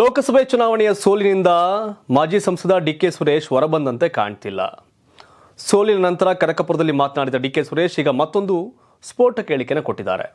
ಲೋಕಸಭೆ ಚುನಾವಣೆಯ ಸೋಲಿನಿಂದ ಮಾಜಿ ಸಂಸದ ಡಿ ಕೆ ಸುರೇಶ್ ಹೊರಬಂದಂತೆ ಕಾಣ್ತಿಲ್ಲ ಸೋಲಿನ ನಂತರ ಕನಕಪುರದಲ್ಲಿ ಮಾತನಾಡಿದ ಡಿ ಸುರೇಶ್ ಈಗ ಮತ್ತೊಂದು ಸ್ಫೋಟ ಹೇಳಿಕೆಯನ್ನು ಕೊಟ್ಟಿದ್ದಾರೆ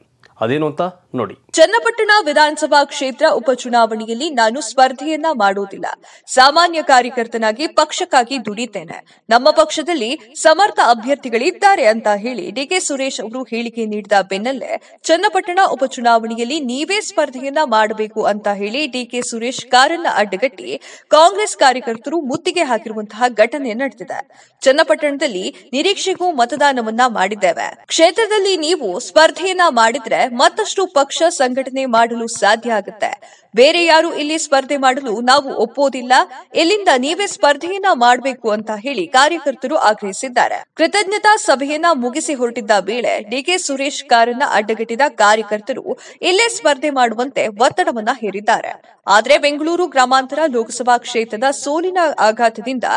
ಅದೇನು ಅಂತ ನೋಡಿ ಚನ್ನಪಟ್ಟಣ ವಿಧಾನಸಭಾ ಕ್ಷೇತ್ರ ಉಪಚುನಾವಣೆಯಲ್ಲಿ ನಾನು ಸ್ಪರ್ಧೆಯನ್ನ ಮಾಡೋದಿಲ್ಲ ಸಾಮಾನ್ಯ ಕಾರ್ಯಕರ್ತನಾಗಿ ಪಕ್ಷಕ್ಕಾಗಿ ದುಡಿತೇನೆ ನಮ್ಮ ಪಕ್ಷದಲ್ಲಿ ಸಮರ್ಥ ಅಭ್ಯರ್ಥಿಗಳಿದ್ದಾರೆ ಅಂತ ಹೇಳಿ ಡಿಕೆ ಸುರೇಶ್ ಅವರು ಹೇಳಿಕೆ ನೀಡಿದ ಬೆನ್ನಲ್ಲೇ ಚನ್ನಪಟ್ಟಣ ಉಪಚುನಾವಣೆಯಲ್ಲಿ ನೀವೇ ಸ್ಪರ್ಧೆಯನ್ನ ಮಾಡಬೇಕು ಅಂತ ಹೇಳಿ ಡಿಕೆ ಸುರೇಶ್ ಕಾರನ್ನ ಅಡ್ಡಗಟ್ಟಿ ಕಾಂಗ್ರೆಸ್ ಕಾರ್ಯಕರ್ತರು ಮುತ್ತಿಗೆ ಹಾಕಿರುವಂತಹ ಘಟನೆ ನಡೆದಿದೆ ಚನ್ನಪಟ್ಟಣದಲ್ಲಿ ನಿರೀಕ್ಷೆಗೂ ಮತದಾನವನ್ನ ಮಾಡಿದ್ದೇವೆ ಕ್ಷೇತ್ರದಲ್ಲಿ ನೀವು ಸ್ಪರ್ಧೆಯನ್ನ ಮಾಡಿದ್ರೆ ಮತ್ತಷ್ಟು ಪಕ್ಷ ಸಂಘಟನೆ ಮಾಡಲು ಸಾಧ್ಯ ಆಗುತ್ತೆ ಬೇರೆ ಯಾರು ಇಲ್ಲಿ ಸ್ಪರ್ಧೆ ಮಾಡಲು ನಾವು ಒಪ್ಪೋದಿಲ್ಲ ಇಲ್ಲಿಂದ ನೀವೇ ಸ್ಪರ್ಧೆಯನ್ನ ಮಾಡಬೇಕು ಅಂತ ಹೇಳಿ ಕಾರ್ಯಕರ್ತರು ಆಗ್ರಹಿಸಿದ್ದಾರೆ ಕೃತಜ್ಞತಾ ಸಭೆಯನ್ನ ಮುಗಿಸಿ ಹೊರಟಿದ್ದ ವೇಳೆ ಡಿಕೆ ಸುರೇಶ್ ಕಾರನ್ನ ಅಡ್ಡಗಟ್ಟಿದ ಕಾರ್ಯಕರ್ತರು ಇಲ್ಲೇ ಸ್ಪರ್ಧೆ ಮಾಡುವಂತೆ ಒತ್ತಡವನ್ನ ಹೇರಿದ್ದಾರೆ ಆದರೆ ಬೆಂಗಳೂರು ಗ್ರಾಮಾಂತರ ಲೋಕಸಭಾ ಕ್ಷೇತ್ರದ ಸೋಲಿನ ಆಘಾತದಿಂದ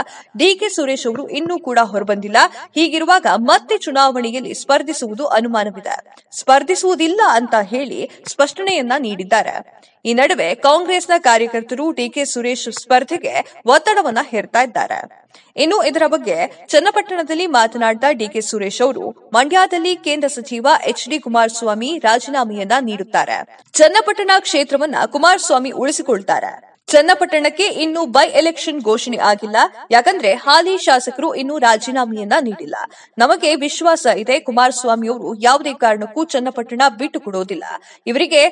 ಡಿಕೆ ಸುರೇಶ್ ಅವರು ಇನ್ನೂ ಕೂಡ ಹೊರಬಂದಿಲ್ಲ ಹೀಗಿರುವಾಗ ಮತ್ತೆ ಚುನಾವಣೆಯಲ್ಲಿ ಸ್ಪರ್ಧಿಸುವುದು ಅನುಮಾನವಿದೆ ಸ್ಪರ್ಧಿಸುವುದಿಲ್ಲ ಅಂತ ಹೇಳಿ ಸ್ಪಷ್ಟನೆಯನ್ನ ನೀಡಿದ್ದಾರೆ ಈ ನಡುವೆ ನಡುವೆ ಕಾಂಗ್ರೆಸ್ನ ಕಾರ್ಯಕರ್ತರು ಡಿಕೆ ಸುರೇಶ್ ಸ್ಪರ್ಧೆಗೆ ಒತ್ತಡವನ್ನ ಹೇರ್ತಾ ಇದ್ದಾರೆ ಇನ್ನು ಇದರ ಬಗ್ಗೆ ಚನ್ನಪಟ್ಟಣದಲ್ಲಿ ಮಾತನಾಡಿದ ಡಿಕೆ ಸುರೇಶ್ ಅವರು ಮಂಡ್ಯದಲ್ಲಿ ಕೇಂದ್ರ ಸಚಿವ ಎಚ್ ಡಿ ಕುಮಾರಸ್ವಾಮಿ ರಾಜೀನಾಮೆಯನ್ನ ನೀಡುತ್ತಾರೆ ಚನ್ನಪಟ್ಟಣ ಕ್ಷೇತ್ರವನ್ನ ಕುಮಾರಸ್ವಾಮಿ ಉಳಿಸಿಕೊಳ್ತಾರೆ ಚನ್ನಪಟ್ಟಣಕ್ಕೆ ಇನ್ನು ಬೈ ಎಲೆಕ್ಷನ್ ಘೋಷಣೆ ಆಗಿಲ್ಲ ಯಾಕಂದ್ರೆ ಹಾಲಿ ಶಾಸಕರು ಇನ್ನೂ ರಾಜೀನಾಮೆಯನ್ನ ನೀಡಿಲ್ಲ ನಮಗೆ ವಿಶ್ವಾಸ ಇದೆ ಕುಮಾರಸ್ವಾಮಿ ಅವರು ಯಾವುದೇ ಕಾರಣಕ್ಕೂ ಚನ್ನಪಟ್ಟಣ ಬಿಟ್ಟು ಕೊಡೋದಿಲ್ಲ ಇವರಿಗೆ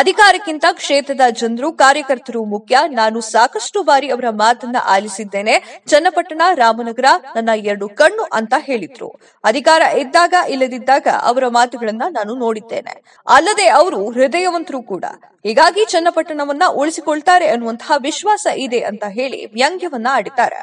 ಅಧಿಕಾರಕ್ಕಿಂತ ಕ್ಷೇತ್ರದ ಜನರು ಕಾರ್ಯಕರ್ತರು ಮುಖ್ಯ ನಾನು ಸಾಕಷ್ಟು ಬಾರಿ ಅವರ ಮಾತನ್ನ ಆಲಿಸಿದ್ದೇನೆ ಚನ್ನಪಟ್ಟಣ ರಾಮನಗರ ನನ್ನ ಎರಡು ಕಣ್ಣು ಅಂತ ಹೇಳಿದ್ರು ಅಧಿಕಾರ ಇದ್ದಾಗ ಇಲ್ಲದಿದ್ದಾಗ ಅವರ ಮಾತುಗಳನ್ನ ನಾನು ನೋಡಿದ್ದೇನೆ ಅಲ್ಲದೆ ಅವರು ಹೃದಯವಂತರು ಕೂಡ ಹೀಗಾಗಿ ಚನ್ನಪಟ್ಟಣವನ್ನ ಉಳಿಸಿಕೊಳ್ತಾರೆ ಅನ್ನುವಂತಹ ವಿಶ್ವಾಸ ಇದೆ ಅಂತ ಹೇಳಿ ವ್ಯಂಗ್ಯವನ್ನ ಆಡಿದ್ದಾರೆ